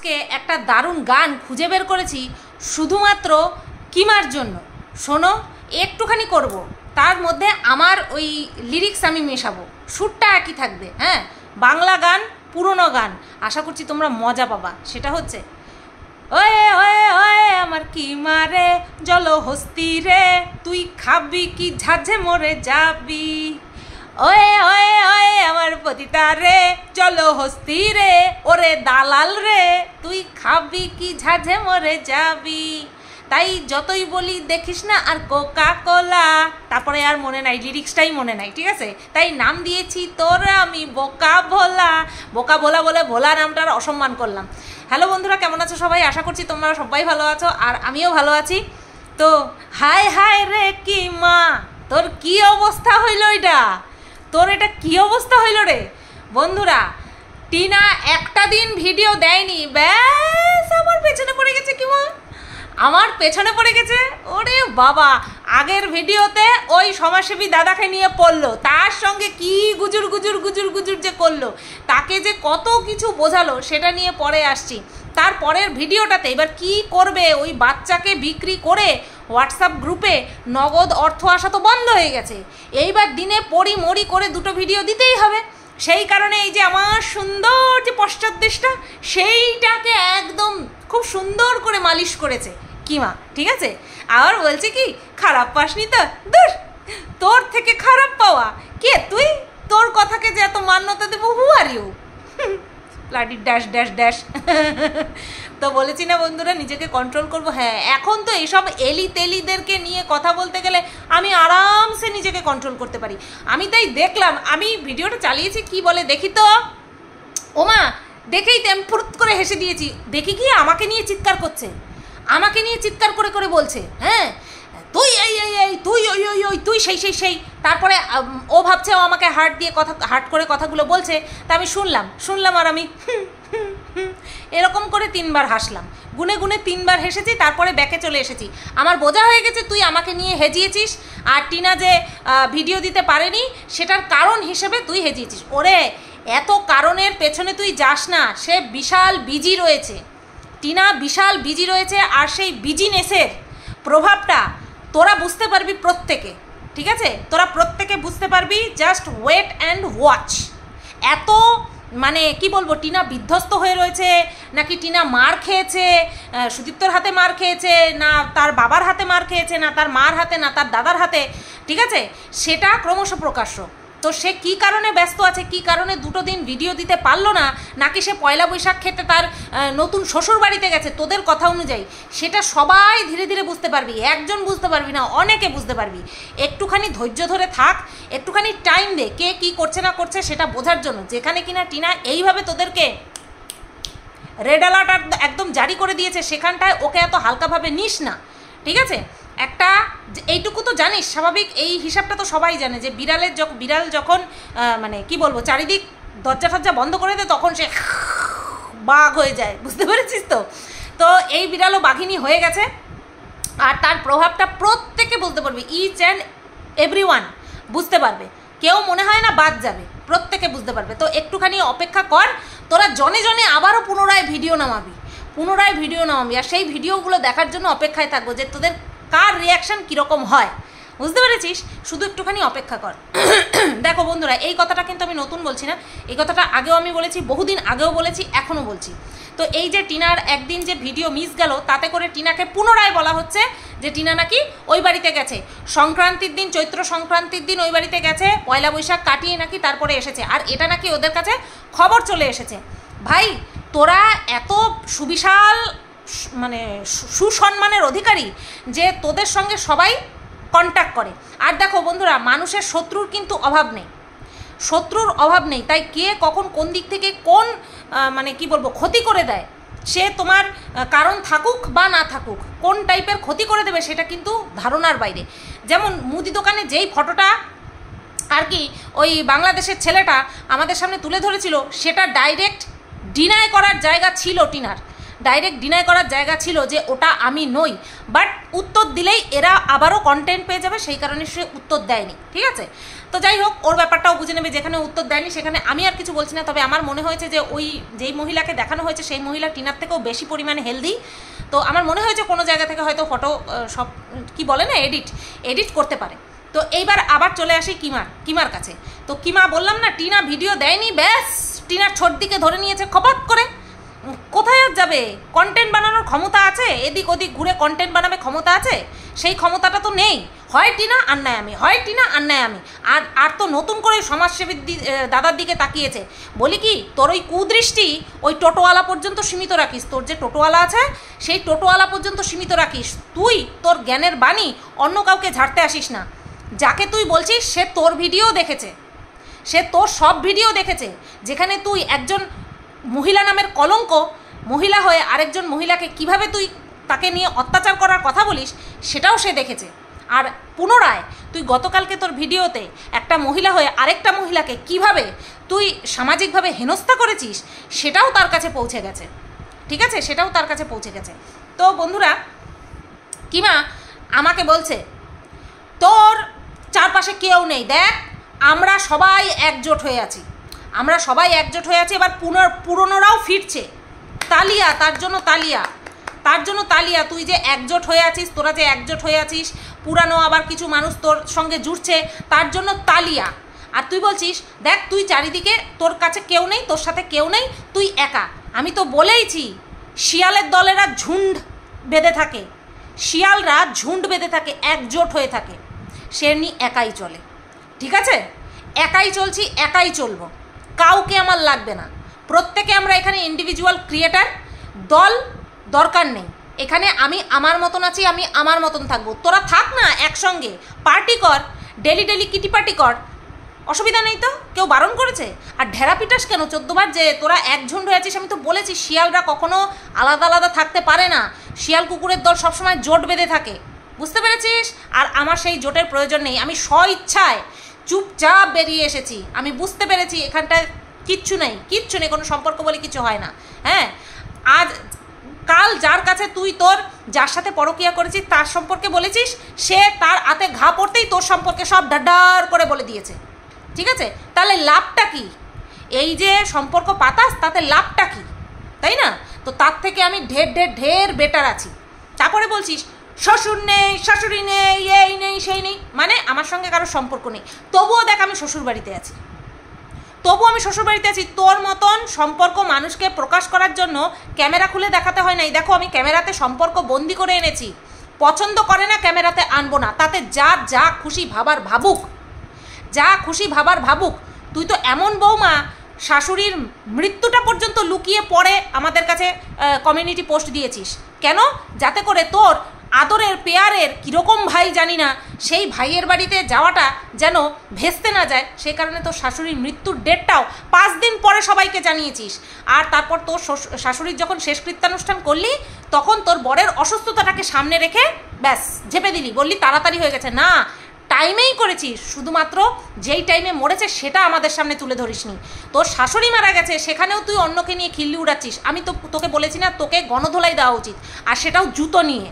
আজকে একটা দারুণ গান খুঁজে বের করেছি শুধুমাত্র কিমার জন্য শোনো একটুখানি করব। তার মধ্যে আমার ওই লিরিক্স আমি মেশাবো সুরটা একই থাকবে হ্যাঁ বাংলা গান পুরনো গান আশা করছি তোমরা মজা পাবা সেটা হচ্ছে ওয়ে ওয়ে ওয়ে আমার কি মারে জল হস্তি রে তুই খাবি কি ঝাঁঝে মরে যাবি ওয়ে ওয়ে ওয়ে আমার পতিতা রে চলো হস্তি রে ওরে দালাল রে তুই খাবি কি ঝাঝে মরে যাবি তাই যতই বলি দেখিস না আর কোকা কোলা তারপরে আর মনে নাই লিরিক্সটাই মনে নাই ঠিক আছে তাই নাম দিয়েছি তোর আমি বোকা ভোলা বোকা ভোলা বলে ভোলা নামটার অসম্মান করলাম হ্যালো বন্ধুরা কেমন আছো সবাই আশা করছি তোমরা সবাই ভালো আছো আর আমিও ভালো আছি তো হায় হায় রে কি মা তোর কি অবস্থা হইল এটা তোর এটা কি অবস্থা হইল রে বন্ধুরা টিনা একটা দিন ভিডিও দেয়নি ব্যাস আমার পেছনে পড়ে গেছে কি বল আমার পেছনে পড়ে গেছে ওরে বাবা আগের ভিডিওতে ওই সমাজসেবী দাদাকে নিয়ে পড়লো তার সঙ্গে কি গুজুর গুজুর গুজুর গুজুর যে করলো তাকে যে কত কিছু বোঝালো সেটা নিয়ে পরে আসছি তার পরের ভিডিওটাতে এবার কি করবে ওই বাচ্চাকে বিক্রি করে হোয়াটসঅ্যাপ গ্রুপে নগদ অর্থ আসা তো বন্ধ হয়ে গেছে এইবার দিনে পড়ি মরি করে দুটো ভিডিও দিতেই হবে সেই কারণে এই যে আমার সুন্দর যে পশ্চাদ্দেশটা সেইটাকে একদম খুব সুন্দর করে মালিশ করেছে কিমা ঠিক আছে আবার বলছে কি খারাপ পাসনি তো দূর তোর থেকে খারাপ পাওয়া কে তুই তোর কথাকে যে এত মান্যতা দেবো who are you lady dash dash dash তো বলেছি না বন্ধুরা নিজেকে কন্ট্রোল করব হ্যাঁ এখন তো এইসব এলি তেলিদেরকে নিয়ে কথা বলতে গেলে আমি আরামসে নিজেকে কন্ট্রোল করতে পারি আমি তাই দেখলাম আমি ভিডিওটা চালিয়েছি কি বলে দেখি তো ওমা দেখেই আমি ফুরুত করে হেসে দিয়েছি দেখি কি আমাকে নিয়ে চিৎকার করছে আমাকে নিয়ে চিৎকার করে করে বলছে হ্যাঁ তুই এই এই এই তুই ওই ওই ওই তুই সেই সেই সেই তারপরে ও ভাবছে ও আমাকে হার্ট দিয়ে কথা হার্ট করে কথাগুলো বলছে তা আমি শুনলাম শুনলাম আর আমি এরকম করে তিনবার হাসলাম গুনে গুনে তিনবার হেসেছি তারপরে ব্যাকে চলে এসেছি আমার বোঝা হয়ে গেছে তুই আমাকে নিয়ে হেজিয়েছিস আর টিনা যে ভিডিও দিতে পারেনি সেটার কারণ হিসেবে তুই হেজিয়েছিস ওরে এত কারণের পেছনে তুই যাস না সে বিশাল বিজি রয়েছে টিনা বিশাল বিজি রয়েছে আর সেই বিজিনেসের প্রভাবটা তোরা বুঝতে পারবি প্রত্যেকে ঠিক আছে তোরা প্রত্যেকে বুঝতে পারবি জাস্ট ওয়েট অ্যান্ড ওয়াচ এত মানে কি বলবো টিনা বিধ্বস্ত হয়ে রয়েছে নাকি টিনা মার খেয়েছে সুদীপ্তর হাতে মার খেয়েছে না তার বাবার হাতে মার খেয়েছে না তার মার হাতে না তার দাদার হাতে ঠিক আছে সেটা ক্রমশ প্রকাশ্য তো সে কি কারণে ব্যস্ত আছে কি কারণে দুটো দিন ভিডিও দিতে পারলো না নাকি সে পয়লা বৈশাখ খেতে তার নতুন শ্বশুর বাড়িতে গেছে তোদের কথা অনুযায়ী সেটা সবাই ধীরে ধীরে বুঝতে পারবি একজন বুঝতে পারবি না অনেকে বুঝতে পারবি একটুখানি ধৈর্য ধরে থাক একটুখানি টাইম দে কে কি করছে না করছে সেটা বোঝার জন্য যেখানে কিনা টিনা এইভাবে তোদেরকে রেড অ্যালার্ট একদম জারি করে দিয়েছে সেখানটায় ওকে এত হালকাভাবে নিস না ঠিক আছে একটা এইটুকু তো জানিস স্বাভাবিক এই হিসাবটা তো সবাই জানে যে বিড়ালের যখন বিড়াল যখন মানে কি বলবো চারিদিক দরজা ফরজা বন্ধ করে দেয় তখন সে বাঘ হয়ে যায় বুঝতে পেরেছিস তো তো এই বিড়ালও বাঘিনী হয়ে গেছে আর তার প্রভাবটা প্রত্যেকে বলতে পারবে ইচ অ্যান্ড এভরি বুঝতে পারবে কেউ মনে হয় না বাদ যাবে প্রত্যেকে বুঝতে পারবে তো একটুখানি অপেক্ষা কর তোরা জনে জনে আবারও পুনরায় ভিডিও নামাবি পুনরায় ভিডিও নামাবি আর সেই ভিডিওগুলো দেখার জন্য অপেক্ষায় থাকবো যে তোদের কার রিয়াকশান কীরকম হয় বুঝতে পেরেছিস শুধু একটুখানি অপেক্ষা কর দেখো বন্ধুরা এই কথাটা কিন্তু আমি নতুন বলছি না এই কথাটা আগেও আমি বলেছি বহুদিন আগেও বলেছি এখনও বলছি তো এই যে টিনার একদিন যে ভিডিও মিস গেল তাতে করে টিনাকে পুনরায় বলা হচ্ছে যে টিনা নাকি ওই বাড়িতে গেছে সংক্রান্তির দিন চৈত্র সংক্রান্তির দিন ওই বাড়িতে গেছে পয়লা বৈশাখ কাটিয়ে নাকি তারপরে এসেছে আর এটা নাকি ওদের কাছে খবর চলে এসেছে ভাই তোরা এত সুবিশাল মানে সুসম্মানের অধিকারী যে তোদের সঙ্গে সবাই কন্ট্যাক্ট করে আর দেখো বন্ধুরা মানুষের শত্রুর কিন্তু অভাব নেই শত্রুর অভাব নেই তাই কে কখন কোন দিক থেকে কোন মানে কি বলবো ক্ষতি করে দেয় সে তোমার কারণ থাকুক বা না থাকুক কোন টাইপের ক্ষতি করে দেবে সেটা কিন্তু ধারণার বাইরে যেমন মুদি দোকানে যেই ফটোটা আর কি ওই বাংলাদেশের ছেলেটা আমাদের সামনে তুলে ধরেছিল সেটা ডাইরেক্ট ডিনাই করার জায়গা ছিল টিনার ডাইরেক্ট ডিনাই করার জায়গা ছিল যে ওটা আমি নই বাট উত্তর দিলেই এরা আবারও কন্টেন্ট পেয়ে যাবে সেই কারণে সে উত্তর দেয়নি ঠিক আছে তো যাই হোক ওর ব্যাপারটাও বুঝে নেবে যেখানে উত্তর দেয়নি সেখানে আমি আর কিছু বলছি না তবে আমার মনে হয়েছে যে ওই যেই মহিলাকে দেখানো হয়েছে সেই মহিলা টিনার থেকেও বেশি পরিমাণে হেলদি তো আমার মনে হয়েছে কোনো জায়গা থেকে হয়তো ফটো সব কি বলে না এডিট এডিট করতে পারে তো এইবার আবার চলে আসি কিমার কিমার কাছে তো কিমা বললাম না টিনা ভিডিও দেয়নি ব্যাস টিনার ছোট দিকে ধরে নিয়েছে খপাত করে কোথায় আর যাবে কন্টেন্ট বানানোর ক্ষমতা আছে এদিক ওদিক ঘুরে কন্টেন্ট বানাবে ক্ষমতা আছে সেই ক্ষমতাটা তো নেই হয় টিনা আর নাই আমি হয় টিনা আর নাই আমি আর আর তো নতুন করে সমাজসেবীর দাদার দিকে তাকিয়েছে বলি কি তোর ওই কুদৃষ্টি ওই টোটোওয়ালা পর্যন্ত সীমিত রাখিস তোর যে টোটোওয়ালা আছে সেই টোটোওয়ালা পর্যন্ত সীমিত রাখিস তুই তোর জ্ঞানের বাণী অন্য কাউকে ঝাড়তে আসিস না যাকে তুই বলছিস সে তোর ভিডিও দেখেছে সে তোর সব ভিডিও দেখেছে যেখানে তুই একজন মহিলা নামের কলঙ্ক মহিলা হয়ে আরেকজন মহিলাকে কিভাবে তুই তাকে নিয়ে অত্যাচার করার কথা বলিস সেটাও সে দেখেছে আর পুনরায় তুই গতকালকে তোর ভিডিওতে একটা মহিলা হয়ে আরেকটা মহিলাকে কিভাবে তুই সামাজিকভাবে হেনস্থা করেছিস সেটাও তার কাছে পৌঁছে গেছে ঠিক আছে সেটাও তার কাছে পৌঁছে গেছে তো বন্ধুরা কিমা আমাকে বলছে তোর চারপাশে কেউ নেই দেখ আমরা সবাই একজোট হয়ে আছি আমরা সবাই একজোট হয়ে আছি এবার পুনর পুরনোরাও ফিরছে তালিয়া তার জন্য তালিয়া তার জন্য তালিয়া তুই যে একজোট হয়ে আছিস তোরা যে একজোট হয়ে আছিস পুরানো আবার কিছু মানুষ তোর সঙ্গে জুড়ছে তার জন্য তালিয়া আর তুই বলছিস দেখ তুই চারিদিকে তোর কাছে কেউ নেই তোর সাথে কেউ নেই তুই একা আমি তো বলেইছি শিয়ালের দলেরা ঝুন্ড বেঁধে থাকে শিয়ালরা ঝুন্ড বেঁধে থাকে একজোট হয়ে থাকে শেরনি একাই চলে ঠিক আছে একাই চলছি একাই চলবো কাউকে আমার লাগবে না প্রত্যেকে আমরা এখানে ইন্ডিভিজুয়াল ক্রিয়েটার দল দরকার নেই এখানে আমি আমার মতন আছি আমি আমার মতন থাকবো তোরা থাক না একসঙ্গে পার্টি কর ডেলি ডেলি কিটি পার্টি কর অসুবিধা নেই তো কেউ বারণ করেছে আর ঢেরা পিটাস কেন চোদ্দবার যে তোরা এক ঝুন্ড হয়ে আছিস আমি তো বলেছি শিয়ালরা কখনো আলাদা আলাদা থাকতে পারে না শিয়াল কুকুরের দল সবসময় জোট বেঁধে থাকে বুঝতে পেরেছিস আর আমার সেই জোটের প্রয়োজন নেই আমি স্ব ইচ্ছায় চুপচাপ বেরিয়ে এসেছি আমি বুঝতে পেরেছি এখানটায় কিচ্ছু নেই কিচ্ছু নেই কোনো সম্পর্ক বলে কিছু হয় না হ্যাঁ আজ কাল যার কাছে তুই তোর যার সাথে পরকিয়া করেছিস তার সম্পর্কে বলেছিস সে তার হাতে ঘা পড়তেই তোর সম্পর্কে সব ডাডার করে বলে দিয়েছে ঠিক আছে তাহলে লাভটা কি এই যে সম্পর্ক পাতাস তাতে লাভটা কি তাই না তো তার থেকে আমি ঢের ঢের ঢের বেটার আছি তারপরে বলছিস শ্বশুর নেই শাশুড়ি নেই এই নেই সেই নেই মানে আমার সঙ্গে কারো সম্পর্ক নেই তবুও দেখ আমি শ্বশুর বাড়িতে আছি তবু আমি শ্বশুরবাড়িতে আছি তোর মতন সম্পর্ক মানুষকে প্রকাশ করার জন্য ক্যামেরা খুলে দেখাতে হয় নাই দেখো আমি ক্যামেরাতে সম্পর্ক বন্দি করে এনেছি পছন্দ করে না ক্যামেরাতে আনবো না তাতে যা যা খুশি ভাবার ভাবুক যা খুশি ভাবার ভাবুক তুই তো এমন বৌমা শাশুড়ির মৃত্যুটা পর্যন্ত লুকিয়ে পড়ে আমাদের কাছে কমিউনিটি পোস্ট দিয়েছিস কেন যাতে করে তোর আদরের পেয়ারের কীরকম ভাই জানি না সেই ভাইয়ের বাড়িতে যাওয়াটা যেন ভেস্তে না যায় সে কারণে তোর শাশুড়ির মৃত্যুর ডেটটাও পাঁচ দিন পরে সবাইকে জানিয়েছিস আর তারপর তোর শাশুড়ির যখন শেষকৃত্যানুষ্ঠান করলি তখন তোর বরের অসুস্থতাটাকে সামনে রেখে ব্যাস ঝেপে দিলি বললি তাড়াতাড়ি হয়ে গেছে না টাইমেই করেছিস শুধুমাত্র যেই টাইমে মরেছে সেটা আমাদের সামনে তুলে ধরিসনি তোর শাশুড়ি মারা গেছে সেখানেও তুই অন্যকে নিয়ে খিল্লি উড়াচ্ছিস আমি তো তোকে বলেছি না তোকে গণধোলাই দেওয়া উচিত আর সেটাও জুতো নিয়ে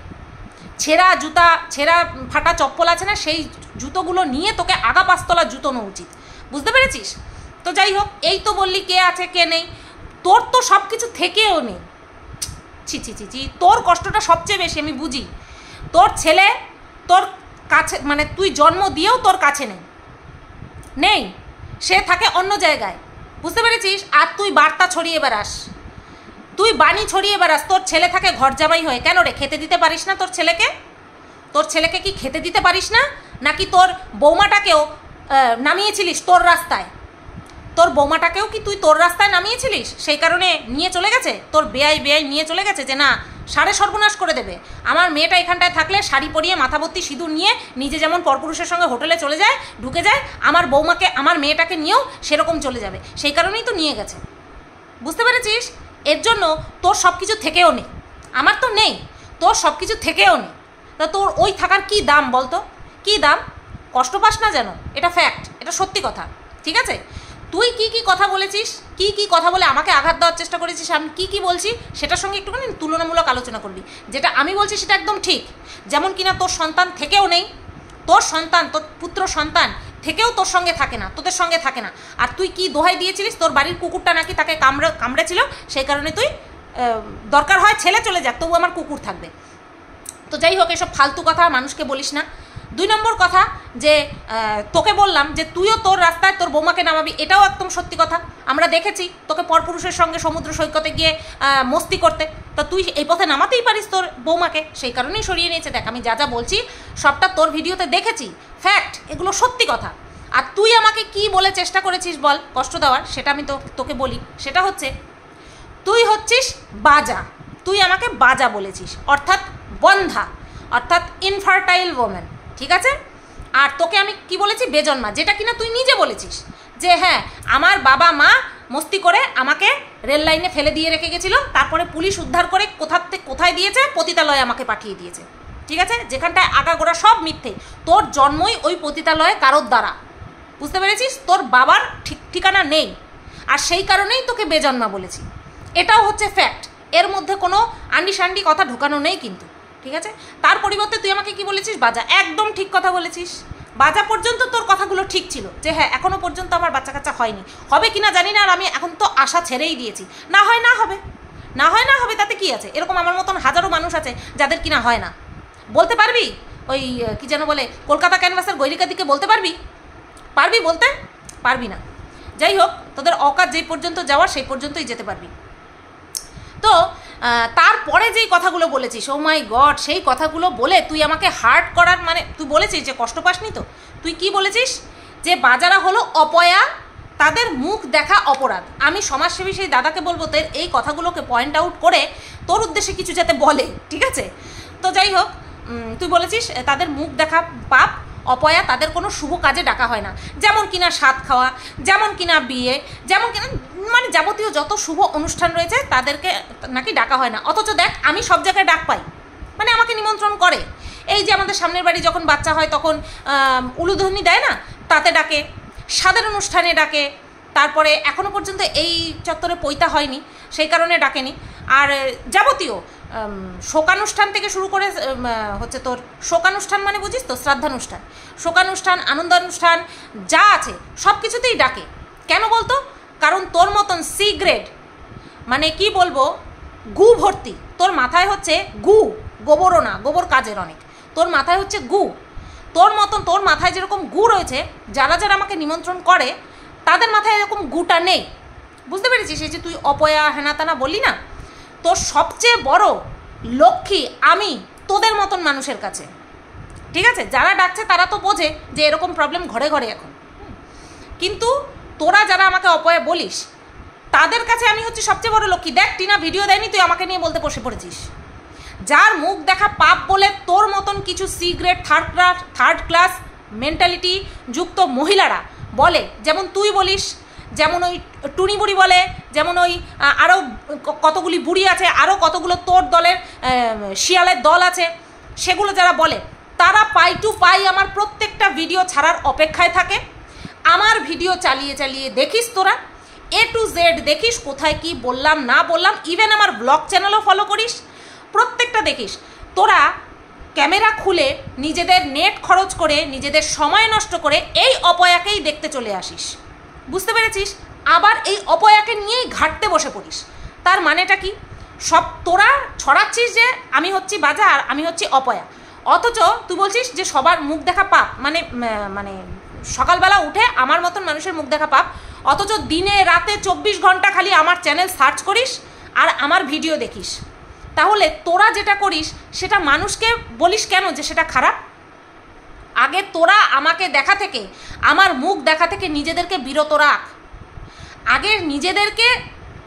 ছেঁড়া জুতা ছেঁড়া ফাটা চপ্পল আছে না সেই জুতোগুলো নিয়ে তোকে আগা পাঁচতলা জুতো নেওয়া উচিত বুঝতে পেরেছিস তো যাই হোক এই তো বললি কে আছে কে নেই তোর তো সব কিছু থেকেও নেই ছি ছি ছি ছি তোর কষ্টটা সবচেয়ে বেশি আমি বুঝি তোর ছেলে তোর কাছে মানে তুই জন্ম দিয়েও তোর কাছে নেই নেই সে থাকে অন্য জায়গায় বুঝতে পেরেছিস আর তুই বার্তা ছড়িয়ে বেড়াস তুই বাণী ছড়িয়ে বেড়াস তোর ছেলে থাকে ঘর জামাই হয়ে কেন রে খেতে দিতে পারিস না তোর ছেলেকে তোর ছেলেকে কি খেতে দিতে পারিস না নাকি তোর বৌমাটাকেও নামিয়েছিলিস তোর রাস্তায় তোর বৌমাটাকেও কি তুই তোর রাস্তায় নামিয়েছিলিস সেই কারণে নিয়ে চলে গেছে তোর বেআই বেআই নিয়ে চলে গেছে যে না সারে সর্বনাশ করে দেবে আমার মেয়েটা এখানটায় থাকলে শাড়ি পরিয়ে মাথাবত্তি সিঁদুর নিয়ে নিজে যেমন পরপুরুষের সঙ্গে হোটেলে চলে যায় ঢুকে যায় আমার বৌমাকে আমার মেয়েটাকে নিয়েও সেরকম চলে যাবে সেই কারণেই তো নিয়ে গেছে বুঝতে পেরেছিস এর জন্য তোর সব কিছু থেকেও নেই আমার তো নেই তোর সব কিছু থেকেও নেই তা তোর ওই থাকার কি দাম বলতো কি দাম কষ্ট পাস না যেন এটা ফ্যাক্ট এটা সত্যি কথা ঠিক আছে তুই কি কি কথা বলেছিস কি কি কথা বলে আমাকে আঘাত দেওয়ার চেষ্টা করেছিস আমি কি কি বলছি সেটার সঙ্গে একটুখানি তুলনামূলক আলোচনা করবি যেটা আমি বলছি সেটা একদম ঠিক যেমন কিনা তোর সন্তান থেকেও নেই তোর সন্তান তোর পুত্র সন্তান থেকেও তোর সঙ্গে থাকে না তোদের সঙ্গে থাকে না আর তুই কি দোহাই দিয়েছিলিস তোর বাড়ির কুকুরটা নাকি তাকে কামড়ে কামড়েছিল সেই কারণে তুই দরকার হয় ছেলে চলে যাক তবু আমার কুকুর থাকবে তো যাই হোক এসব ফালতু কথা মানুষকে বলিস না দুই নম্বর কথা যে তোকে বললাম যে তুইও তোর রাস্তায় তোর বৌমাকে নামাবি এটাও একদম সত্যি কথা আমরা দেখেছি তোকে পরপুরুষের সঙ্গে সমুদ্র সৈকতে গিয়ে মস্তি করতে তা তুই এই পথে নামাতেই পারিস তোর বৌমাকে সেই কারণেই সরিয়ে নিয়েছে দেখ আমি যা যা বলছি সবটা তোর ভিডিওতে দেখেছি ফ্যাক্ট এগুলো সত্যি কথা আর তুই আমাকে কি বলে চেষ্টা করেছিস বল কষ্ট দেওয়ার সেটা আমি তো তোকে বলি সেটা হচ্ছে তুই হচ্ছিস বাজা তুই আমাকে বাজা বলেছিস অর্থাৎ বন্ধা অর্থাৎ ইনফার্টাইল ওমেন ঠিক আছে আর তোকে আমি কি বলেছি বেজন্মা যেটা কিনা তুই নিজে বলেছিস যে হ্যাঁ আমার বাবা মা মস্তি করে আমাকে রেল লাইনে ফেলে দিয়ে রেখে গেছিলো তারপরে পুলিশ উদ্ধার করে কোথাতে কোথায় দিয়েছে পতিতালয়ে আমাকে পাঠিয়ে দিয়েছে ঠিক আছে যেখানটায় আগাগোড়া সব মিথ্যে তোর জন্মই ওই পতিতালয়ে কারোর দ্বারা বুঝতে পেরেছিস তোর বাবার ঠিক ঠিকানা নেই আর সেই কারণেই তোকে বেজন্মা বলেছি এটাও হচ্ছে ফ্যাক্ট এর মধ্যে কোনো আন্ডিসান্ডি কথা ঢোকানো নেই কিন্তু ঠিক আছে তার পরিবর্তে তুই আমাকে কি বলেছিস বাজা একদম ঠিক কথা বলেছিস বাজা পর্যন্ত তোর কথাগুলো ঠিক ছিল যে হ্যাঁ এখনও পর্যন্ত আমার বাচ্চা কাচ্চা হয়নি হবে কি না জানি না আর আমি এখন তো আশা ছেড়েই দিয়েছি না হয় না হবে না হয় না হবে তাতে কি আছে এরকম আমার মতন হাজারো মানুষ আছে যাদের কিনা হয় না বলতে পারবি ওই কি যেন বলে কলকাতা ক্যানভাসের গৈরিকাদিকে বলতে পারবি পারবি বলতে পারবি না যাই হোক তোদের অকাজ যেই পর্যন্ত যাওয়ার সেই পর্যন্তই যেতে পারবি তো তারপরে যেই কথাগুলো বলেছিস ও মাই গড সেই কথাগুলো বলে তুই আমাকে হার্ট করার মানে তুই বলেছিস যে কষ্ট পাসনি তো তুই কি বলেছিস যে বাজারা হলো অপয়া তাদের মুখ দেখা অপরাধ আমি সমাজসেবী সেই দাদাকে বলবো তোর এই কথাগুলোকে পয়েন্ট আউট করে তোর উদ্দেশ্যে কিছু যাতে বলে ঠিক আছে তো যাই হোক তুই বলেছিস তাদের মুখ দেখা পাপ অপয়া তাদের কোনো শুভ কাজে ডাকা হয় না যেমন কিনা স্বাদ খাওয়া যেমন কিনা বিয়ে যেমন কিনা মানে যাবতীয় যত শুভ অনুষ্ঠান রয়েছে তাদেরকে নাকি ডাকা হয় না অথচ দেখ আমি সব জায়গায় ডাক পাই মানে আমাকে নিমন্ত্রণ করে এই যে আমাদের সামনের বাড়ি যখন বাচ্চা হয় তখন উলুধ্বনি দেয় না তাতে ডাকে সাদের অনুষ্ঠানে ডাকে তারপরে এখনও পর্যন্ত এই চত্বরে পৈতা হয়নি সেই কারণে ডাকেনি আর যাবতীয় শোকানুষ্ঠান থেকে শুরু করে হচ্ছে তোর শোকানুষ্ঠান মানে বুঝিস তো শ্রাদ্ধানুষ্ঠান শোকানুষ্ঠান আনন্দানুষ্ঠান যা আছে সব কিছুতেই ডাকে কেন বলতো কারণ তোর মতন সি গ্রেড মানে কি বলবো গু ভর্তি তোর মাথায় হচ্ছে গু গোবরও না গোবর কাজের অনেক তোর মাথায় হচ্ছে গু তোর মতন তোর মাথায় যেরকম গু রয়েছে যারা যারা আমাকে নিমন্ত্রণ করে তাদের মাথায় এরকম গুটা নেই বুঝতে পেরেছিস এই যে তুই অপয়া হেনাতানা বলি না তোর সবচেয়ে বড় লক্ষ্মী আমি তোদের মতন মানুষের কাছে ঠিক আছে যারা ডাকছে তারা তো বোঝে যে এরকম প্রবলেম ঘরে ঘরে এখন কিন্তু তোরা যারা আমাকে অপয়া বলিস তাদের কাছে আমি হচ্ছে সবচেয়ে বড় লক্ষ্মী দেখ টিনা ভিডিও দেয়নি তুই আমাকে নিয়ে বলতে বসে পড়েছিস যার মুখ দেখা পাপ বলে তোর মতন কিছু C grade third class third class mentality যুক্ত মহিলারা বলে যেমন তুই বলিস যেমন ওই টুনিবুড়ি বলে যেমন ওই আরও কতগুলি বুড়ি আছে আরও কতগুলো তোর দলের শিয়ালের দল আছে সেগুলো যারা বলে তারা পাই টু পাই আমার প্রত্যেকটা ভিডিও ছাড়ার অপেক্ষায় থাকে আমার ভিডিও চালিয়ে চালিয়ে দেখিস তোরা এ টু জেড দেখিস কোথায় কি বললাম না বললাম ইভেন আমার ব্লগ চ্যানেলও ফলো করিস প্রত্যেকটা দেখিস তোরা ক্যামেরা খুলে নিজেদের নেট খরচ করে নিজেদের সময় নষ্ট করে এই অপয়াকেই দেখতে চলে আসিস বুঝতে পেরেছিস আবার এই অপয়াকে নিয়েই ঘাটতে বসে পড়িস তার মানেটা কি সব তোরা ছড়াচ্ছিস যে আমি হচ্ছি বাজা আর আমি হচ্ছি অপয়া অথচ তুই বলছিস যে সবার মুখ দেখা পাপ মানে মানে সকালবেলা উঠে আমার মতন মানুষের মুখ দেখা পাপ অথচ দিনে রাতে চব্বিশ ঘন্টা খালি আমার চ্যানেল সার্চ করিস আর আমার ভিডিও দেখিস তাহলে তোরা যেটা করিস সেটা মানুষকে বলিস কেন যে সেটা খারাপ আগে তোরা আমাকে দেখা থেকে আমার মুখ দেখা থেকে নিজেদেরকে বিরত রাখ আগে নিজেদেরকে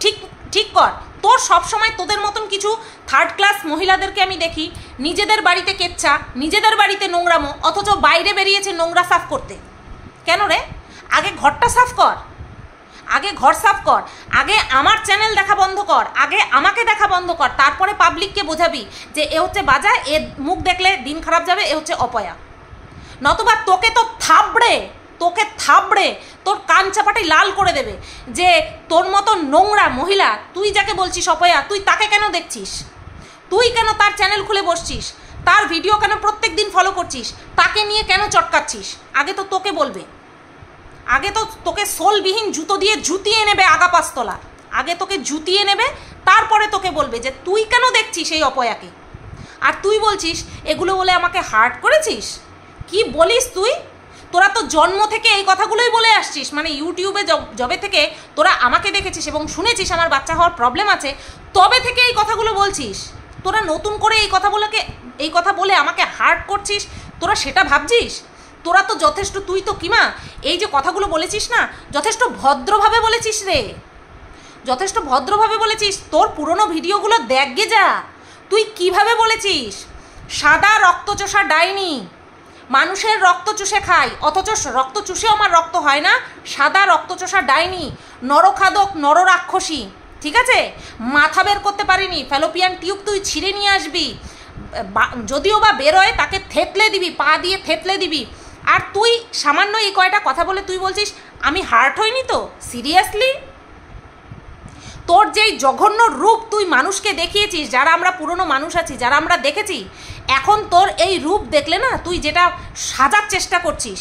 ঠিক ঠিক কর তোর সবসময় তোদের মতন কিছু থার্ড ক্লাস মহিলাদেরকে আমি দেখি নিজেদের বাড়িতে কেচ্ছা নিজেদের বাড়িতে নোংরামো অথচ বাইরে বেরিয়েছে নোংরা সাফ করতে কেন রে আগে ঘরটা সাফ কর আগে ঘর সাফ কর আগে আমার চ্যানেল দেখা বন্ধ কর আগে আমাকে দেখা বন্ধ কর তারপরে পাবলিককে বোঝাবি যে এ হচ্ছে বাজা এ মুখ দেখলে দিন খারাপ যাবে এ হচ্ছে অপয়া নতবা তোকে তো থাবড়ে তোকে থাবড়ে তোর কান চাপাটাই লাল করে দেবে যে তোর মতো নোংরা মহিলা তুই যাকে বলছিস অপয়া তুই তাকে কেন দেখছিস তুই কেন তার চ্যানেল খুলে বসছিস তার ভিডিও কেন প্রত্যেক দিন ফলো করছিস তাকে নিয়ে কেন চটকাচ্ছিস আগে তো তোকে বলবে আগে তো তোকে সোলবিহীন জুতো দিয়ে জুতিয়ে নেবে আগাপাস্তলা আগে তোকে জুতিয়ে নেবে তারপরে তোকে বলবে যে তুই কেন দেখছিস এই অপয়াকে আর তুই বলছিস এগুলো বলে আমাকে হার্ট করেছিস কি বলিস তুই তোরা তো জন্ম থেকে এই কথাগুলোই বলে আসছিস মানে ইউটিউবে জবে থেকে তোরা আমাকে দেখেছিস এবং শুনেছিস আমার বাচ্চা হওয়ার প্রবলেম আছে তবে থেকে এই কথাগুলো বলছিস তোরা নতুন করে এই কথাগুলোকে এই কথা বলে আমাকে হার্ট করছিস তোরা সেটা ভাবছিস তোরা তো যথেষ্ট তুই তো কিমা এই যে কথাগুলো বলেছিস না যথেষ্ট ভদ্রভাবে বলেছিস রে যথেষ্ট ভদ্রভাবে বলেছিস তোর পুরনো ভিডিওগুলো দেখ গে যা তুই কিভাবে বলেছিস সাদা রক্তচোষা ডাইনি মানুষের রক্ত চুষে খাই অথচ রক্ত চুষেও আমার রক্ত হয় না সাদা রক্ত রক্তচোষা ডাইনি নরখাদক নররাক্ষসী ঠিক আছে মাথা বের করতে পারিনি ফ্যালোপিয়ান টিউব তুই ছিঁড়ে নিয়ে আসবি যদিও বা বেরোয় তাকে থেতলে দিবি পা দিয়ে থেতলে দিবি আর তুই সামান্য এই কয়টা কথা বলে তুই বলছিস আমি হার্ট হইনি তো সিরিয়াসলি তোর যেই জঘন্য রূপ তুই মানুষকে দেখিয়েছিস যারা আমরা পুরনো মানুষ আছি যারা আমরা দেখেছি এখন তোর এই রূপ দেখলে না তুই যেটা সাজার চেষ্টা করছিস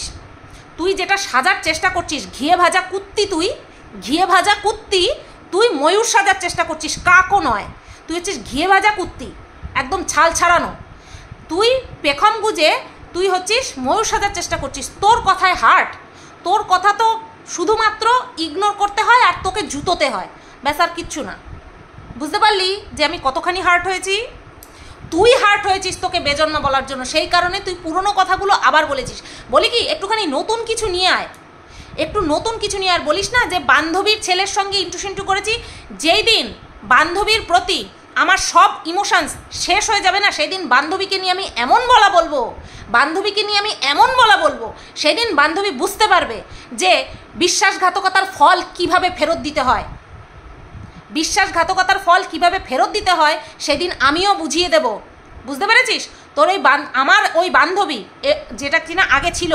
তুই যেটা সাজার চেষ্টা করছিস ঘিয়ে ভাজা কুত্তি তুই ঘিয়ে ভাজা কুত্তি তুই ময়ূর সাজার চেষ্টা করছিস কাকও নয় তুই হচ্ছিস ঘিয়ে ভাজা কুত্তি একদম ছাল ছাড়ানো তুই পেখম গুজে তুই হচ্ছিস ময়ূর সাজার চেষ্টা করছিস তোর কথায় হার্ট তোর কথা তো শুধুমাত্র ইগনোর করতে হয় আর তোকে জুতোতে হয় ব্যাস আর কিচ্ছু না বুঝতে পারলি যে আমি কতখানি হার্ট হয়েছি তুই হার্ট হয়েছিস তোকে বেজন্য বলার জন্য সেই কারণে তুই পুরনো কথাগুলো আবার বলেছিস বলি কি একটুখানি নতুন কিছু নিয়ে আয় একটু নতুন কিছু নিয়ে আর বলিস না যে বান্ধবীর ছেলের সঙ্গে ইন্টু সিন্টু করেছি যেই দিন বান্ধবীর প্রতি আমার সব ইমোশানস শেষ হয়ে যাবে না সেই দিন বান্ধবীকে নিয়ে আমি এমন বলা বলবো বান্ধবীকে নিয়ে আমি এমন বলা বলবো সেদিন বান্ধবী বুঝতে পারবে যে বিশ্বাসঘাতকতার ফল কিভাবে ফেরত দিতে হয় বিশ্বাসঘাতকতার ফল কিভাবে ফেরত দিতে হয় সেদিন আমিও বুঝিয়ে দেব বুঝতে পেরেছিস তোর ওই বান আমার ওই বান্ধবী যেটা কিনা আগে ছিল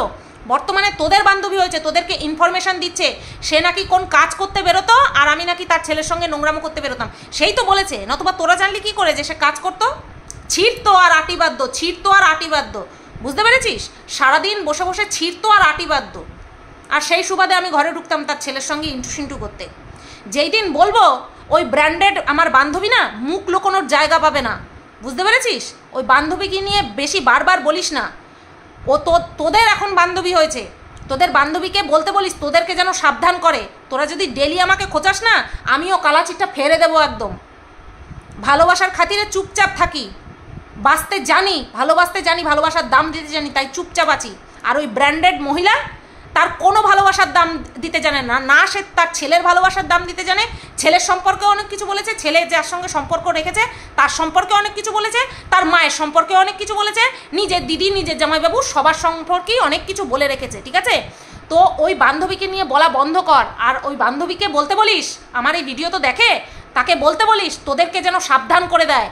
বর্তমানে তোদের বান্ধবী হয়েছে তোদেরকে ইনফরমেশান দিচ্ছে সে নাকি কোন কাজ করতে বেরোতো আর আমি নাকি তার ছেলের সঙ্গে নোংরামো করতে বেরোতাম সেই তো বলেছে নতুবা তোরা জানলি কী করে যে সে কাজ করতো ছিটতো আর আটিবাদ্য ছিটতো আর আটিবাদ্য বুঝতে পেরেছিস সারাদিন বসে বসে ছিঁড়তো আর আটিবাদ্য আর সেই সুবাদে আমি ঘরে ঢুকতাম তার ছেলের সঙ্গে ইন্টু সিন্টু করতে যেই দিন বলবো ওই ব্র্যান্ডেড আমার বান্ধবী না মুখ লোকোনোর জায়গা পাবে না বুঝতে পেরেছিস ওই বান্ধবীকে নিয়ে বেশি বারবার বলিস না ও তো তোদের এখন বান্ধবী হয়েছে তোদের বান্ধবীকে বলতে বলিস তোদেরকে যেন সাবধান করে তোরা যদি ডেলি আমাকে খোঁচাস না আমিও কালাচিটটা ফেরে দেবো একদম ভালোবাসার খাতিরে চুপচাপ থাকি বাঁচতে জানি ভালোবাসতে জানি ভালোবাসার দাম দিতে জানি তাই চুপচাপ আছি আর ওই ব্র্যান্ডেড মহিলা তার কোনো ভালোবাসার দাম দিতে জানে না না সে তার ছেলের ভালোবাসার দাম দিতে জানে ছেলের সম্পর্কে অনেক কিছু বলেছে ছেলে যার সঙ্গে সম্পর্ক রেখেছে তার সম্পর্কে অনেক কিছু বলেছে তার মায়ের সম্পর্কে অনেক কিছু বলেছে নিজের দিদি নিজের জামাইবাবু সবার সম্পর্কেই অনেক কিছু বলে রেখেছে ঠিক আছে তো ওই বান্ধবীকে নিয়ে বলা বন্ধ কর আর ওই বান্ধবীকে বলতে বলিস আমার এই ভিডিও তো দেখে তাকে বলতে বলিস তোদেরকে যেন সাবধান করে দেয়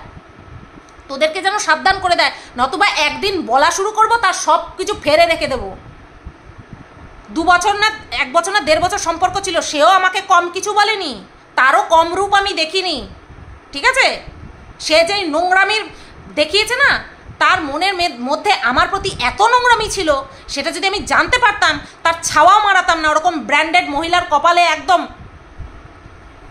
তোদেরকে যেন সাবধান করে দেয় নতুবা একদিন বলা শুরু করব তার সব কিছু ফেরে রেখে দেবো দু বছর না এক বছর না দেড় বছর সম্পর্ক ছিল সেও আমাকে কম কিছু বলেনি তারও কম রূপ আমি দেখিনি ঠিক আছে সে যে নোংরামির দেখিয়েছে না তার মনের মধ্যে আমার প্রতি এত নোংরামি ছিল সেটা যদি আমি জানতে পারতাম তার ছাওয়াও মারাতাম না ওরকম ব্র্যান্ডেড মহিলার কপালে একদম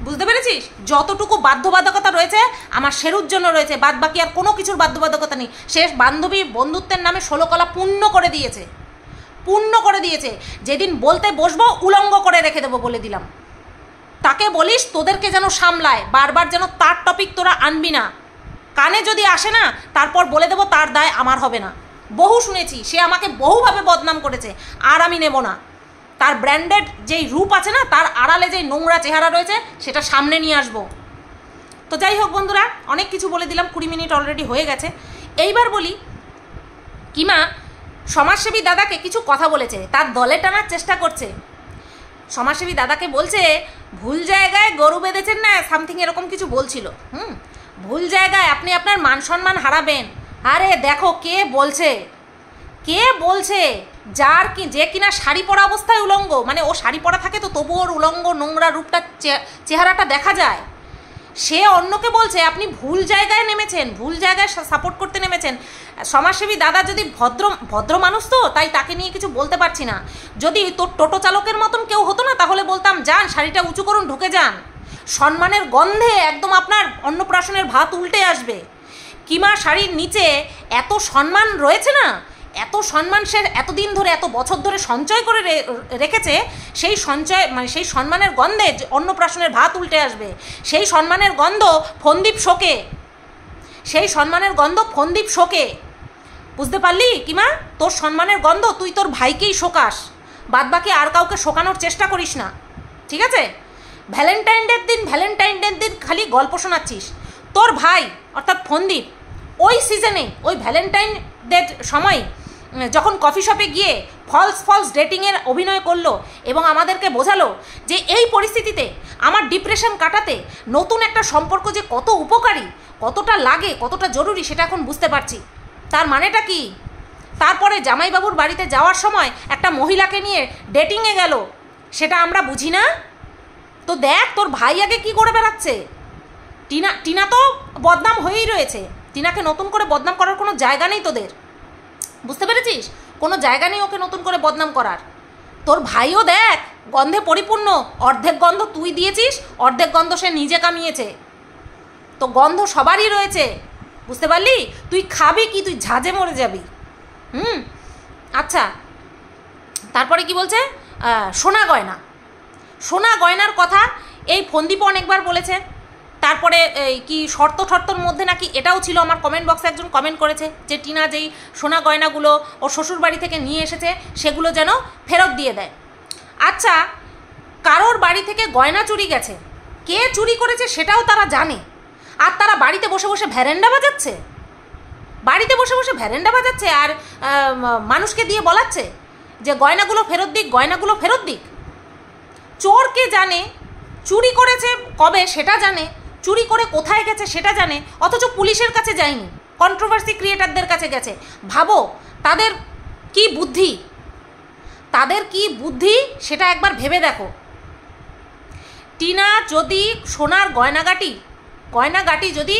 বুঝতে পেরেছিস যতটুকু বাধ্যবাধকতা রয়েছে আমার সেরুর জন্য রয়েছে বাদ বাকি আর কোনো কিছুর বাধ্যবাধকতা নেই সে বান্ধবী বন্ধুত্বের নামে ষোলো কলা পূর্ণ করে দিয়েছে পূর্ণ করে দিয়েছে যেদিন বলতে বসবো উলঙ্গ করে রেখে দেবো বলে দিলাম তাকে বলিস তোদেরকে যেন সামলায় বারবার যেন তার টপিক তোরা আনবি না কানে যদি আসে না তারপর বলে দেবো তার দায় আমার হবে না বহু শুনেছি সে আমাকে বহুভাবে বদনাম করেছে আর আমি নেব না তার ব্র্যান্ডেড যেই রূপ আছে না তার আড়ালে যেই নোংরা চেহারা রয়েছে সেটা সামনে নিয়ে আসবো তো যাই হোক বন্ধুরা অনেক কিছু বলে দিলাম কুড়ি মিনিট অলরেডি হয়ে গেছে এইবার বলি কিমা সমাজসেবী দাদাকে কিছু কথা বলেছে তার দলে টানার চেষ্টা করছে সমাজসেবী দাদাকে বলছে ভুল জায়গায় গরু বেঁধেছেন না সামথিং এরকম কিছু বলছিল হুম ভুল জায়গায় আপনি আপনার মান সম্মান হারাবেন আরে দেখো কে বলছে কে বলছে যার কি যে কিনা শাড়ি পরা অবস্থায় উলঙ্গ মানে ও শাড়ি পরা থাকে তো তবু ওর উলঙ্গ নোংরা রূপটা চেহারাটা দেখা যায় সে অন্যকে বলছে আপনি ভুল জায়গায় নেমেছেন ভুল জায়গায় সাপোর্ট করতে নেমেছেন সমাজসেবী দাদা যদি ভদ্র ভদ্র মানুষ তো তাই তাকে নিয়ে কিছু বলতে পারছি না যদি তোর টোটো চালকের মতন কেউ হতো না তাহলে বলতাম যান শাড়িটা উঁচু করুন ঢুকে যান সম্মানের গন্ধে একদম আপনার অন্নপ্রাশনের ভাত উল্টে আসবে কিমা শাড়ির নিচে এত সম্মান রয়েছে না এত সম্মান সে এতদিন ধরে এত বছর ধরে সঞ্চয় করে রেখেছে সেই সঞ্চয় মানে সেই সম্মানের গন্ধে অন্নপ্রাশনের ভাত উল্টে আসবে সেই সম্মানের গন্ধ ফন্দীপ শোকে সেই সম্মানের গন্ধ ফন্দীপ শোকে বুঝতে পারলি কিমা তোর সম্মানের গন্ধ তুই তোর ভাইকেই শোকাস বাদ বাকি আর কাউকে শোকানোর চেষ্টা করিস না ঠিক আছে ভ্যালেন্টাইন ডের দিন ভ্যালেন্টাইন ডের দিন খালি গল্প শোনাচ্ছিস তোর ভাই অর্থাৎ ফন্দীপ ওই সিজনে ওই ভ্যালেন্টাইন ডের সময় যখন কফি শপে গিয়ে ফলস ফলস ডেটিংয়ের অভিনয় করলো এবং আমাদেরকে বোঝালো যে এই পরিস্থিতিতে আমার ডিপ্রেশন কাটাতে নতুন একটা সম্পর্ক যে কত উপকারী কতটা লাগে কতটা জরুরি সেটা এখন বুঝতে পারছি তার মানেটা কি তারপরে জামাইবাবুর বাড়িতে যাওয়ার সময় একটা মহিলাকে নিয়ে ডেটিংয়ে গেল সেটা আমরা বুঝি না তো দেখ তোর ভাই আগে কি করে বেড়াচ্ছে টিনা টিনা তো বদনাম হয়েই রয়েছে টিনাকে নতুন করে বদনাম করার কোনো জায়গা নেই তোদের বুঝতে পেরেছিস কোনো জায়গা নেই ওকে নতুন করে বদনাম করার তোর ভাইও দেখ গন্ধে পরিপূর্ণ অর্ধেক গন্ধ তুই দিয়েছিস অর্ধেক গন্ধ সে নিজে কামিয়েছে তো গন্ধ সবারই রয়েছে বুঝতে পারলি তুই খাবি কি তুই ঝাঁঝে মরে যাবি হুম আচ্ছা তারপরে কি বলছে সোনা গয়না সোনা গয়নার কথা এই ফন্দীপন একবার বলেছে তারপরে কি শর্ত টর্তর মধ্যে নাকি এটাও ছিল আমার কমেন্ট বক্সে একজন কমেন্ট করেছে যে টিনা যেই সোনা গয়নাগুলো ও শ্বশুর বাড়ি থেকে নিয়ে এসেছে সেগুলো যেন ফেরত দিয়ে দেয় আচ্ছা কারোর বাড়ি থেকে গয়না চুরি গেছে কে চুরি করেছে সেটাও তারা জানে আর তারা বাড়িতে বসে বসে ভ্যারেন্ডা বাজাচ্ছে বাড়িতে বসে বসে ভ্যারেন্ডা বাজাচ্ছে আর মানুষকে দিয়ে বলাচ্ছে যে গয়নাগুলো ফেরত দিক গয়নাগুলো ফেরত দিক চোরকে জানে চুরি করেছে কবে সেটা জানে চুরি করে কোথায় গেছে সেটা জানে অথচ পুলিশের কাছে যায়নি কন্ট্রোভার্সি ক্রিয়েটারদের কাছে গেছে ভাবো তাদের কি বুদ্ধি তাদের কি বুদ্ধি সেটা একবার ভেবে দেখো টিনা যদি সোনার গয়নাগাটি গয়নাগাটি যদি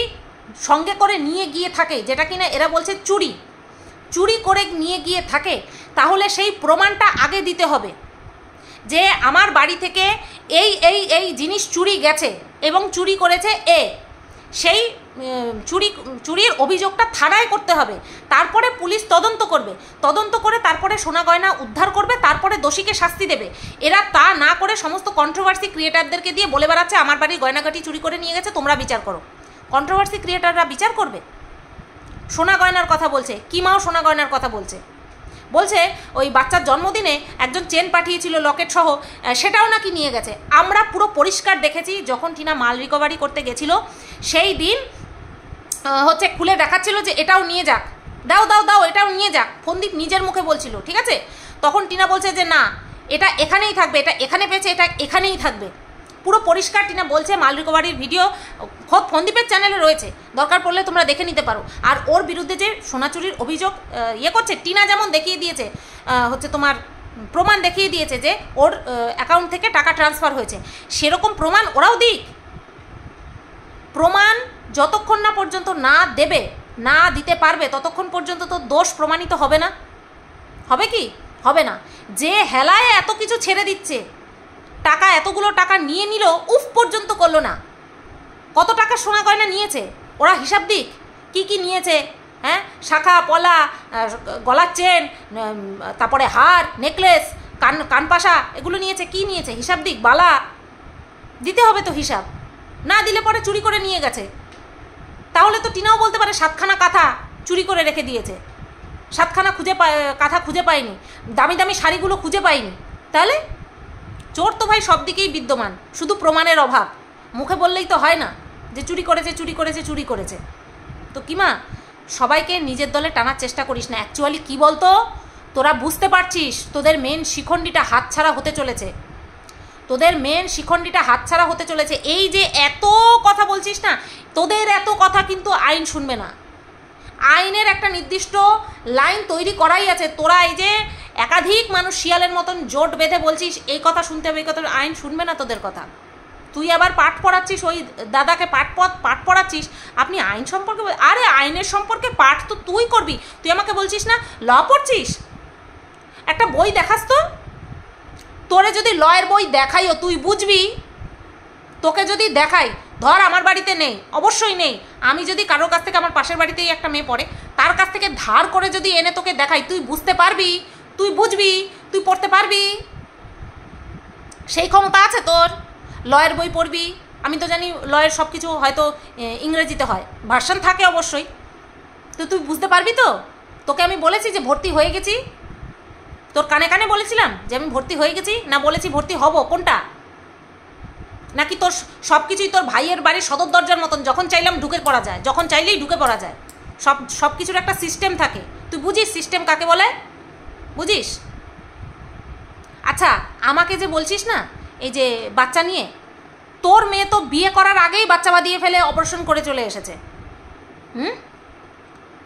সঙ্গে করে নিয়ে গিয়ে থাকে যেটা কিনা এরা বলছে চুরি চুরি করে নিয়ে গিয়ে থাকে তাহলে সেই প্রমাণটা আগে দিতে হবে যে আমার বাড়ি থেকে এই এই এই জিনিস চুরি গেছে এবং চুরি করেছে এ সেই চুরি চুরির অভিযোগটা থানায় করতে হবে তারপরে পুলিশ তদন্ত করবে তদন্ত করে তারপরে সোনা গয়না উদ্ধার করবে তারপরে দোষীকে শাস্তি দেবে এরা তা না করে সমস্ত কন্ট্রোভার্সি ক্রিয়েটারদেরকে দিয়ে বলে বেড়াচ্ছে আমার বাড়ির গয়নাকাটি চুরি করে নিয়ে গেছে তোমরা বিচার করো কন্ট্রোভার্সি ক্রিয়েটাররা বিচার করবে সোনা গয়নার কথা বলছে কিমাও সোনা গয়নার কথা বলছে বলছে ওই বাচ্চার জন্মদিনে একজন চেন পাঠিয়েছিল লকেট সহ সেটাও নাকি নিয়ে গেছে আমরা পুরো পরিষ্কার দেখেছি যখন টিনা মাল রিকভারি করতে গেছিল সেই দিন হচ্ছে খুলে দেখাচ্ছিল যে এটাও নিয়ে যাক দাও দাও দাও এটাও নিয়ে যাক ফন্দীপ নিজের মুখে বলছিল ঠিক আছে তখন টিনা বলছে যে না এটা এখানেই থাকবে এটা এখানে পেয়েছে এটা এখানেই থাকবে পুরো পরিষ্কার টিনা বলছে মাল রিকভারির ভিডিও খোদ ফন্দীপের চ্যানেলে রয়েছে দরকার পড়লে তোমরা দেখে নিতে পারো আর ওর বিরুদ্ধে যে সোনাচুরির অভিযোগ ইয়ে করছে টিনা যেমন দেখিয়ে দিয়েছে হচ্ছে তোমার প্রমাণ দেখিয়ে দিয়েছে যে ওর অ্যাকাউন্ট থেকে টাকা ট্রান্সফার হয়েছে সেরকম প্রমাণ ওরাও দিক প্রমাণ যতক্ষণ না পর্যন্ত না দেবে না দিতে পারবে ততক্ষণ পর্যন্ত তো দোষ প্রমাণিত হবে না হবে কি হবে না যে হেলায় এত কিছু ছেড়ে দিচ্ছে টাকা এতগুলো টাকা নিয়ে নিল উফ পর্যন্ত করলো না কত টাকা সোনা গয়না নিয়েছে ওরা হিসাব দিক কি কি নিয়েছে হ্যাঁ শাখা পলা গলার চেন তারপরে হার নেকলেস কান কানপাশা এগুলো নিয়েছে কি নিয়েছে হিসাব দিক বালা দিতে হবে তো হিসাব না দিলে পরে চুরি করে নিয়ে গেছে তাহলে তো টিনাও বলতে পারে সাতখানা কাঁথা চুরি করে রেখে দিয়েছে সাতখানা খুঁজে পা কাঁথা খুঁজে পায়নি দামি দামি শাড়িগুলো খুঁজে পায়নি তাহলে চোর তো ভাই সব দিকেই বিদ্যমান শুধু প্রমাণের অভাব মুখে বললেই তো হয় না যে চুরি করেছে চুরি করেছে চুরি করেছে তো কিমা সবাইকে নিজের দলে টানার চেষ্টা করিস না অ্যাকচুয়ালি কি বলতো তোরা বুঝতে পারছিস তোদের মেন শিখণ্ডিটা হাতছাড়া হতে চলেছে তোদের মেন শিখণ্ডিটা হাতছাড়া হতে চলেছে এই যে এত কথা বলছিস না তোদের এত কথা কিন্তু আইন শুনবে না আইনের একটা নির্দিষ্ট লাইন তৈরি করাই আছে তোরা এই যে একাধিক মানুষ শিয়ালের মতন জোট বেঁধে বলছিস এই কথা শুনতে হবে এই কথা আইন শুনবে না তোদের কথা তুই আবার পাঠ পড়াচ্ছিস ওই দাদাকে পাঠ পথ পাঠ পড়াচ্ছিস আপনি আইন সম্পর্কে আরে আইনের সম্পর্কে পাঠ তো তুই করবি তুই আমাকে বলছিস না ল পড়ছিস একটা বই দেখাস তো তোরে যদি লয়ের বই দেখাইও তুই বুঝবি তোকে যদি দেখাই ধর আমার বাড়িতে নেই অবশ্যই নেই আমি যদি কারোর কাছ থেকে আমার পাশের বাড়িতেই একটা মেয়ে পড়ে তার কাছ থেকে ধার করে যদি এনে তোকে দেখাই তুই বুঝতে পারবি তুই বুঝবি তুই পড়তে পারবি সেই ক্ষমতা আছে তোর লয়ের বই পড়বি আমি তো জানি লয়ের সব কিছু হয়তো ইংরেজিতে হয় ভার্সন থাকে অবশ্যই তো তুই বুঝতে পারবি তো তোকে আমি বলেছি যে ভর্তি হয়ে গেছি তোর কানে কানে বলেছিলাম যে আমি ভর্তি হয়ে গেছি না বলেছি ভর্তি হব কোনটা নাকি তোর সব কিছুই তোর ভাইয়ের বাড়ির সদর দরজার মতন যখন চাইলাম ঢুকে পড়া যায় যখন চাইলেই ঢুকে পড়া যায় সব সব কিছুর একটা সিস্টেম থাকে তুই বুঝিস সিস্টেম কাকে বলে বুঝিস আচ্ছা আমাকে যে বলছিস না এই যে বাচ্চা নিয়ে তোর মেয়ে তো বিয়ে করার আগেই বাচ্চা বাঁধিয়ে ফেলে অপারেশন করে চলে এসেছে হুম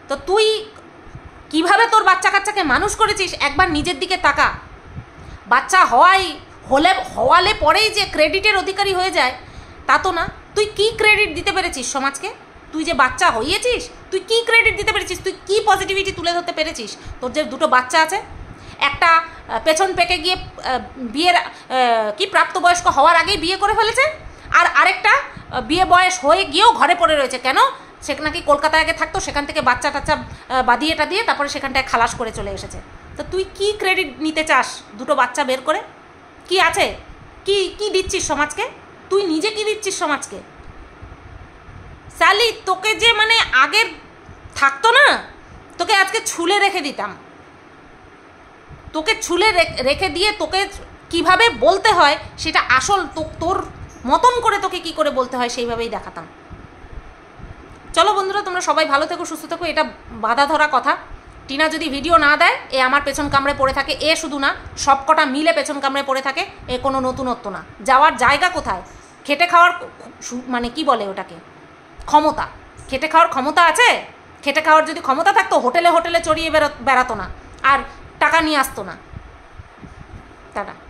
তো তুই কিভাবে তোর বাচ্চা কাচ্চাকে মানুষ করেছিস একবার নিজের দিকে তাকা বাচ্চা হওয়াই হলে হওয়ালে পরেই যে ক্রেডিটের অধিকারী হয়ে যায় তা তো না তুই কি ক্রেডিট দিতে পেরেছিস সমাজকে তুই যে বাচ্চা হইয়েছিস তুই কি ক্রেডিট দিতে পেরেছিস তুই কি পজিটিভিটি তুলে ধরতে পেরেছিস তোর যে দুটো বাচ্চা আছে একটা পেছন পেকে গিয়ে বিয়ের কি প্রাপ্তবয়স্ক হওয়ার আগেই বিয়ে করে ফেলেছে আর আরেকটা বিয়ে বয়স হয়ে গিয়েও ঘরে পড়ে রয়েছে কেন সে নাকি কলকাতায় আগে থাকতো সেখান থেকে বাচ্চা টাচ্চা বাদিয়েটা দিয়ে তারপরে সেখানটায় খালাস করে চলে এসেছে তো তুই কি ক্রেডিট নিতে চাস দুটো বাচ্চা বের করে কি আছে কি কি দিচ্ছিস সমাজকে তুই নিজে কি দিচ্ছিস সমাজকে সালি তোকে যে মানে আগের থাকতো না তোকে আজকে ছুলে রেখে দিতাম তোকে ছুলে রেখে দিয়ে তোকে কিভাবে বলতে হয় সেটা আসল তোর মতন করে তোকে কি করে বলতে হয় সেইভাবেই দেখাতাম চলো বন্ধুরা তোমরা সবাই ভালো থেকো সুস্থ থেকো এটা বাধা ধরা কথা টিনা যদি ভিডিও না দেয় এ আমার পেছন কামড়ে পড়ে থাকে এ শুধু না সবকটা মিলে পেছন কামড়ে পড়ে থাকে এ কোনো নতুনত্ব না যাওয়ার জায়গা কোথায় খেটে খাওয়ার মানে কি বলে ওটাকে ক্ষমতা খেটে খাওয়ার ক্ষমতা আছে খেটে খাওয়ার যদি ক্ষমতা থাকতো হোটেলে হোটেলে চড়িয়ে বেরো বেড়াতো না আর টাকা নিয়ে আসতো না তারা